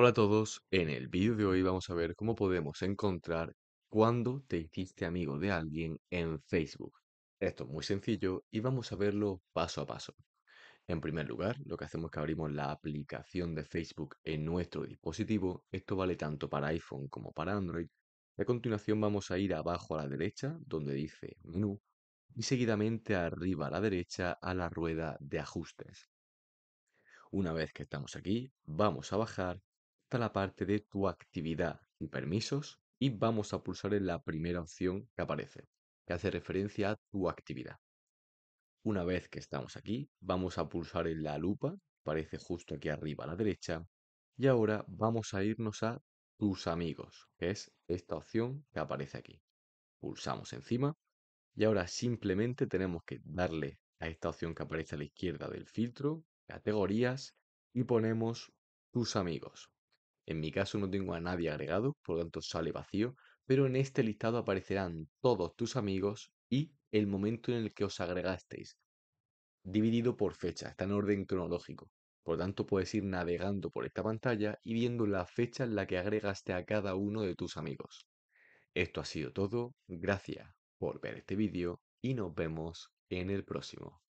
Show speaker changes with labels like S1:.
S1: Hola a todos, en el vídeo de hoy vamos a ver cómo podemos encontrar cuándo te hiciste amigo de alguien en Facebook. Esto es muy sencillo y vamos a verlo paso a paso. En primer lugar, lo que hacemos es que abrimos la aplicación de Facebook en nuestro dispositivo. Esto vale tanto para iPhone como para Android. A continuación vamos a ir abajo a la derecha, donde dice menú, y seguidamente arriba a la derecha a la rueda de ajustes. Una vez que estamos aquí, vamos a bajar la parte de tu actividad y permisos y vamos a pulsar en la primera opción que aparece, que hace referencia a tu actividad. Una vez que estamos aquí, vamos a pulsar en la lupa, aparece justo aquí arriba a la derecha, y ahora vamos a irnos a tus amigos, que es esta opción que aparece aquí. Pulsamos encima y ahora simplemente tenemos que darle a esta opción que aparece a la izquierda del filtro, categorías, y ponemos tus amigos. En mi caso no tengo a nadie agregado, por lo tanto sale vacío, pero en este listado aparecerán todos tus amigos y el momento en el que os agregasteis, dividido por fecha, está en orden cronológico. Por lo tanto, puedes ir navegando por esta pantalla y viendo la fecha en la que agregaste a cada uno de tus amigos. Esto ha sido todo, gracias por ver este vídeo y nos vemos en el próximo.